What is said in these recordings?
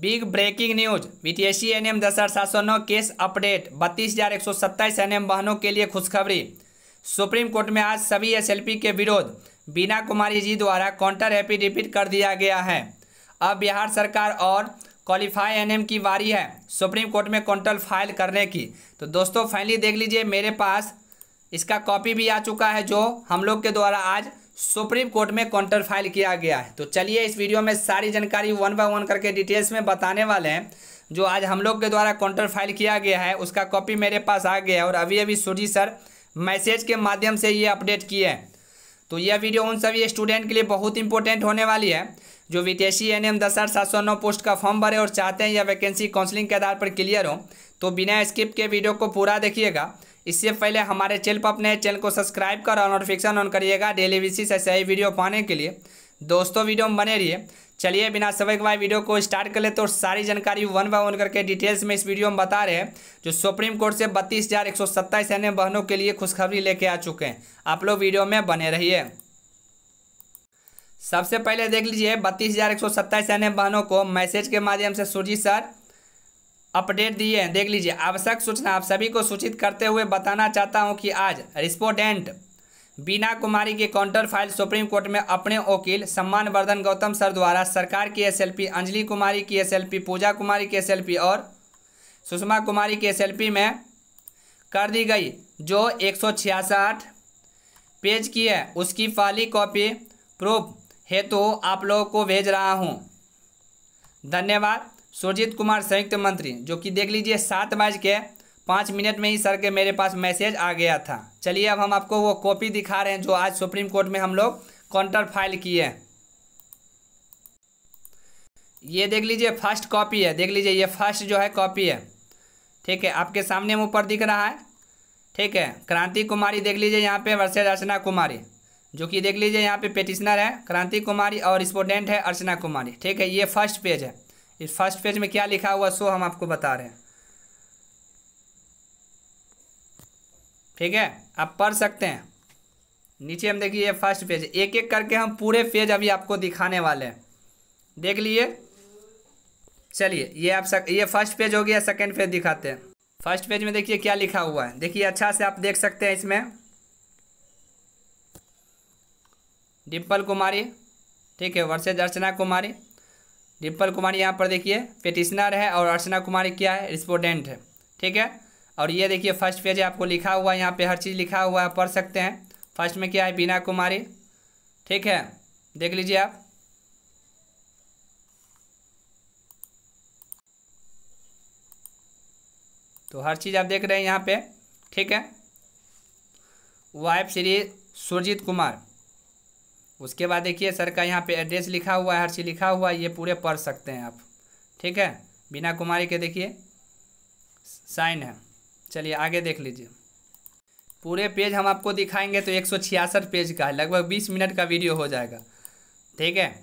big breaking news BTSC NM दस हजार सात सौ नौ केस अपडेट बत्तीस हजार एक सौ सत्ताईस एन वाहनों के लिए खुशखबरी सुप्रीम कोर्ट में आज सभी एसएलपी के विरोध बीना कुमारी जी द्वारा काउंटर एफिडेविट कर दिया गया है अब बिहार सरकार और क्वालिफाई एनएम की बारी है सुप्रीम कोर्ट में काउंटर फाइल करने की तो दोस्तों फाइनली देख लीजिए मेरे पास इसका कॉपी भी आ चुका है जो हम लोग के द्वारा आज सुप्रीम कोर्ट में काउंटर फाइल किया गया है तो चलिए इस वीडियो में सारी जानकारी वन बाय वन करके डिटेल्स में बताने वाले हैं जो आज हम लोग के द्वारा काउंटर फाइल किया गया है उसका कॉपी मेरे पास आ गया है और अभी अभी सूर्य सर मैसेज के माध्यम से ये अपडेट किए हैं तो यह वीडियो उन सभी स्टूडेंट के लिए बहुत इंपॉर्टेंट होने वाली है जो विदेशी एन एम दस सात सौ नौ पोस्ट का फॉर्म भरे और चाहते हैं यह वैकेंसी काउंसलिंग के आधार पर क्लियर हो तो बिना स्किप के वीडियो को पूरा देखिएगा इससे पहले हमारे चैनल पर अपने चैनल को सब्सक्राइब कर और नोटिफिकेशन ऑन करिएगा डेली बेसिस ऐसे ही वीडियो पाने के लिए दोस्तों वीडियो में बने रहिए चलिए बिना समय के बाद वीडियो को स्टार्ट कर ले तो सारी जानकारी वन बाय वन करके डिटेल्स में इस वीडियो में बता रहे हैं जो सुप्रीम कोर्ट से बत्तीस हज़ार एक सौ सत्ताईस अन्य बहनों के लिए खुशखबरी लेके आ चुके हैं आप लोग वीडियो में बने रहिए सबसे पहले देख लीजिए बत्तीस हज़ार एक सौ सत्ताईस अन्य बहनों को मैसेज के माध्यम से सुरजीत सर अपडेट दिए हैं देख लीजिए आवश्यक सूचना आप सभी को सूचित करते हुए बताना चाहता हूं कि आज रिस्पोडेंट बीना कुमारी की काउंटर फाइल सुप्रीम कोर्ट में अपने वकील सम्मान वर्धन गौतम सर द्वारा सरकार की एसएलपी अंजलि कुमारी की एसएलपी पूजा कुमारी की एसएलपी और सुषमा कुमारी की एसएलपी में कर दी गई जो एक पेज की है उसकी फाली कॉपी प्रूफ हेतु तो आप लोगों को भेज रहा हूँ धन्यवाद सुरजीत कुमार संयुक्त मंत्री जो कि देख लीजिए सात बज के पाँच मिनट में ही सर के मेरे पास मैसेज आ गया था चलिए अब हम आपको वो कॉपी दिखा रहे हैं जो आज सुप्रीम कोर्ट में हम लोग काउंटर फाइल किए ये देख लीजिए फर्स्ट कॉपी है देख लीजिए ये फर्स्ट जो है कॉपी है ठीक है आपके सामने ऊपर दिख रहा है ठीक है क्रांति कुमारी देख लीजिए यहाँ पे वर्षे अर्चना कुमारी जो कि देख लीजिए यहाँ पे पेटिशनर है क्रांति कुमारी और स्पोडेंट है अर्चना कुमारी ठीक है ये फर्स्ट पेज है इस फर्स्ट पेज में क्या लिखा हुआ सो हम आपको बता रहे हैं ठीक है आप पढ़ सकते हैं नीचे हम देखिए फर्स्ट पेज एक एक करके हम पूरे पेज अभी आपको दिखाने वाले हैं देख लिए चलिए ये आप सक ये फर्स्ट पेज हो गया सेकंड पेज दिखाते हैं फर्स्ट पेज में देखिए क्या लिखा हुआ है देखिए अच्छा से आप देख सकते हैं इसमें डिम्पल कुमारी ठीक है वर्सेज अर्चना कुमारी डिम्पल कुमारी यहाँ पर देखिए पेटिशनर है और अर्चना कुमारी क्या है रिस्पोडेंट है ठीक है और ये देखिए फर्स्ट पेज आपको लिखा हुआ है यहाँ पे हर चीज़ लिखा हुआ है पढ़ सकते हैं फर्स्ट में क्या है बीना कुमारी ठीक है देख लीजिए आप तो हर चीज़ आप देख रहे हैं यहाँ पे ठीक है वाइफ श्री सुरजीत कुमार उसके बाद देखिए सर का यहाँ पे एड्रेस लिखा हुआ है हर चीज़ लिखा हुआ है ये पूरे पढ़ सकते हैं आप ठीक है बिना कुमारी के देखिए साइन है चलिए आगे देख लीजिए पूरे पेज हम आपको दिखाएंगे तो एक पेज का है लगभग बीस मिनट का वीडियो हो जाएगा ठीक है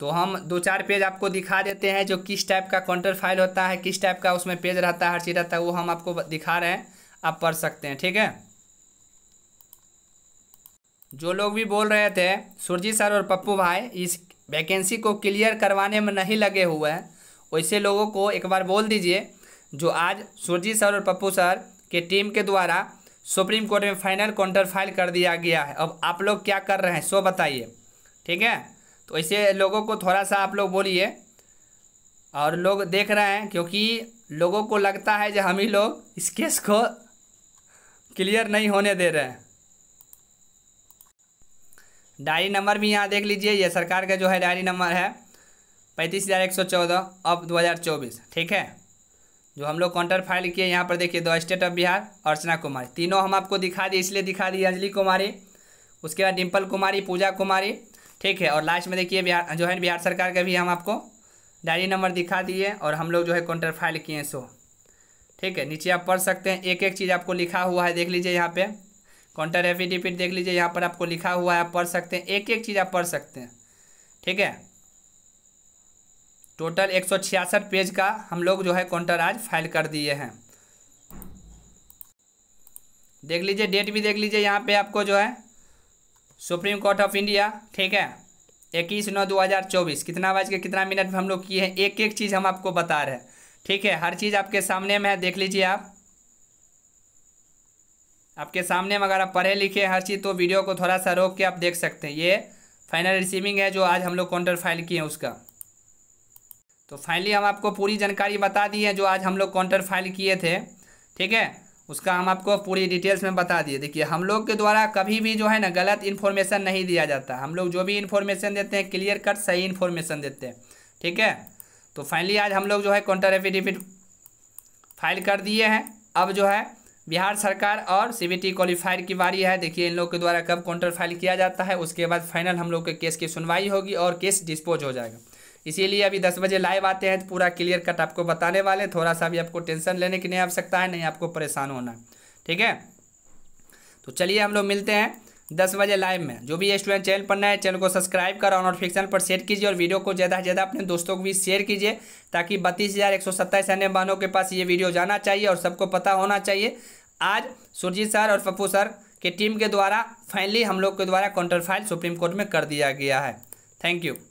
तो हम दो चार पेज आपको दिखा देते हैं जो किस टाइप का काउंटर फाइल होता है किस टाइप का उसमें पेज रहता है हर चीज़ रहता है वो हम आपको दिखा रहे हैं आप पढ़ सकते हैं ठीक है जो लोग भी बोल रहे थे सुरजी सर और पप्पू भाई इस वैकेंसी को क्लियर करवाने में नहीं लगे हुए हैं वैसे लोगों को एक बार बोल दीजिए जो आज सुरजी सर और पप्पू सर के टीम के द्वारा सुप्रीम कोर्ट में फाइनल काउंटर फाइल कर दिया गया है अब आप लोग क्या कर रहे हैं सो बताइए ठीक है तो ऐसे लोगों को थोड़ा सा आप लोग बोलिए और लोग देख रहे हैं क्योंकि लोगों को लगता है जो हम ही लोग इस केस को क्लियर नहीं होने दे रहे हैं डायरी नंबर भी यहाँ देख लीजिए ये सरकार का जो है डायरी नंबर है पैंतीस हज़ार एक सौ चौदह अब दो हज़ार चौबीस ठीक है जो हम लोग काउंटर फाइल किए यहाँ पर देखिए the state of Bihar Archana Kumari तीनों हम आपको दिखा दिए इसलिए दिखा दिए अंजलि कुमारी उसके बाद डिम्पल कुमारी पूजा कुमारी ठीक है और लास्ट में देखिए बिहार जो है बिहार सरकार का भी हम आपको डायरी नंबर दिखा दिए और हम लोग जो है काउंटर फाइल किए सो ठीक है नीचे आप पढ़ सकते हैं एक एक चीज़ आपको लिखा हुआ है देख लीजिए यहाँ पर काउंटर एफिडेविट देख लीजिए यहाँ पर आपको लिखा हुआ है आप पढ़ सकते हैं एक एक चीज़ आप पढ़ सकते हैं ठीक है टोटल एक पेज का हम लोग जो है काउंटर आज फाइल कर दिए हैं देख लीजिए डेट भी देख लीजिए यहाँ पे आपको जो है सुप्रीम कोर्ट ऑफ इंडिया ठीक है इक्कीस नौ दो हज़ार चौबीस कितना बज के कितना मिनट हम लोग किए हैं एक एक चीज़ हम आपको बता रहे हैं ठीक है हर चीज़ आपके सामने में है देख लीजिए आप आपके सामने में अगर आप पढ़े लिखे हर चीज़ तो वीडियो को थोड़ा सा रोक के आप देख सकते हैं ये फाइनल रिसीविंग है जो आज हम लोग काउंटर फाइल किए हैं उसका तो फाइनली हम आपको पूरी जानकारी बता दी है जो आज हम लोग काउंटर फाइल किए थे ठीक है उसका हम आपको पूरी डिटेल्स में बता दिए देखिए हम लोग के द्वारा कभी भी जो है ना गलत इन्फॉर्मेशन नहीं दिया जाता हम लोग जो भी इन्फॉर्मेशन देते हैं क्लियर कट सही इन्फॉर्मेशन देते हैं ठीक है तो फाइनली आज हम लोग जो है काउंटर एफिडेविट फाइल कर दिए हैं अब जो है बिहार सरकार और सी बी क्वालिफायर की बारी है देखिए इन लोग के द्वारा कब काउंटर फाइल किया जाता है उसके बाद फाइनल हम लोग के केस की सुनवाई होगी और केस डिस्पोज हो जाएगा इसीलिए अभी दस बजे लाइव आते हैं तो पूरा क्लियर कट आपको बताने वाले थोड़ा सा अभी आपको टेंशन लेने की नहीं आवश्यकता है नहीं आपको परेशान होना ठीक है तो चलिए हम लोग मिलते हैं दस बजे लाइव में जो भी स्टूडेंट चैनल पर नए है चैनल को सब्सक्राइब करो और नोटिफिकेशन पर शेयर कीजिए और वीडियो को ज़्यादा से ज़्यादा अपने दोस्तों को भी शेयर कीजिए ताकि बत्तीस हज़ार एक सौ सत्ताईस अन्य बहनों के पास ये वीडियो जाना चाहिए और सबको पता होना चाहिए आज सुरजीत सर और पप्पू सर की टीम के द्वारा फाइनली हम लोग के द्वारा काउंटर फाइल सुप्रीम कोर्ट में कर दिया गया है थैंक यू